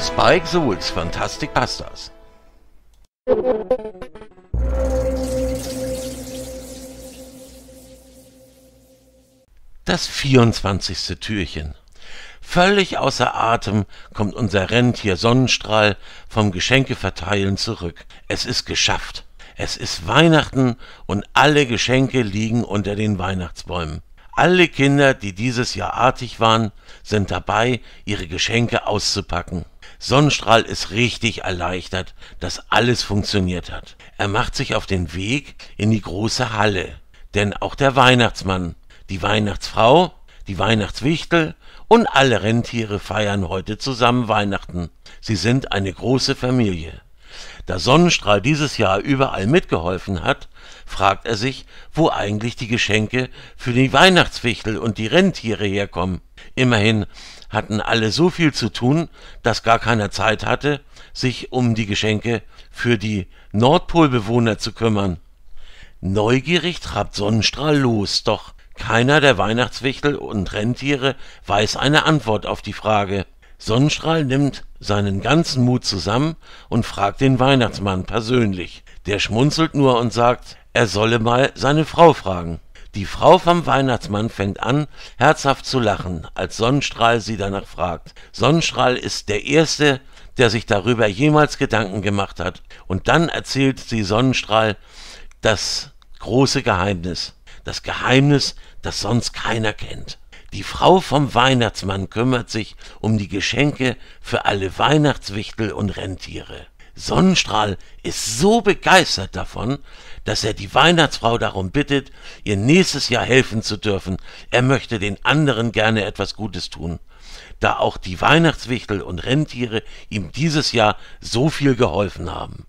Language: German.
Spike Souls Fantastic Pastas. Das 24. Türchen. Völlig außer Atem kommt unser Rentier Sonnenstrahl vom Geschenkeverteilen zurück. Es ist geschafft. Es ist Weihnachten und alle Geschenke liegen unter den Weihnachtsbäumen. Alle Kinder, die dieses Jahr artig waren, sind dabei, ihre Geschenke auszupacken. Sonnenstrahl ist richtig erleichtert, dass alles funktioniert hat. Er macht sich auf den Weg in die große Halle. Denn auch der Weihnachtsmann, die Weihnachtsfrau, die Weihnachtswichtel und alle Rentiere feiern heute zusammen Weihnachten. Sie sind eine große Familie. Da Sonnenstrahl dieses Jahr überall mitgeholfen hat, fragt er sich, wo eigentlich die Geschenke für die Weihnachtswichtel und die Rentiere herkommen. Immerhin hatten alle so viel zu tun, dass gar keiner Zeit hatte, sich um die Geschenke für die Nordpolbewohner zu kümmern. Neugierig trabt Sonnenstrahl los, doch keiner der Weihnachtswichtel und Rentiere weiß eine Antwort auf die Frage. Sonnenstrahl nimmt seinen ganzen Mut zusammen und fragt den Weihnachtsmann persönlich. Der schmunzelt nur und sagt, er solle mal seine Frau fragen. Die Frau vom Weihnachtsmann fängt an, herzhaft zu lachen, als Sonnenstrahl sie danach fragt. Sonnenstrahl ist der Erste, der sich darüber jemals Gedanken gemacht hat. Und dann erzählt sie Sonnenstrahl das große Geheimnis. Das Geheimnis, das sonst keiner kennt. Die Frau vom Weihnachtsmann kümmert sich um die Geschenke für alle Weihnachtswichtel und Rentiere. Sonnenstrahl ist so begeistert davon, dass er die Weihnachtsfrau darum bittet, ihr nächstes Jahr helfen zu dürfen. Er möchte den anderen gerne etwas Gutes tun, da auch die Weihnachtswichtel und Rentiere ihm dieses Jahr so viel geholfen haben.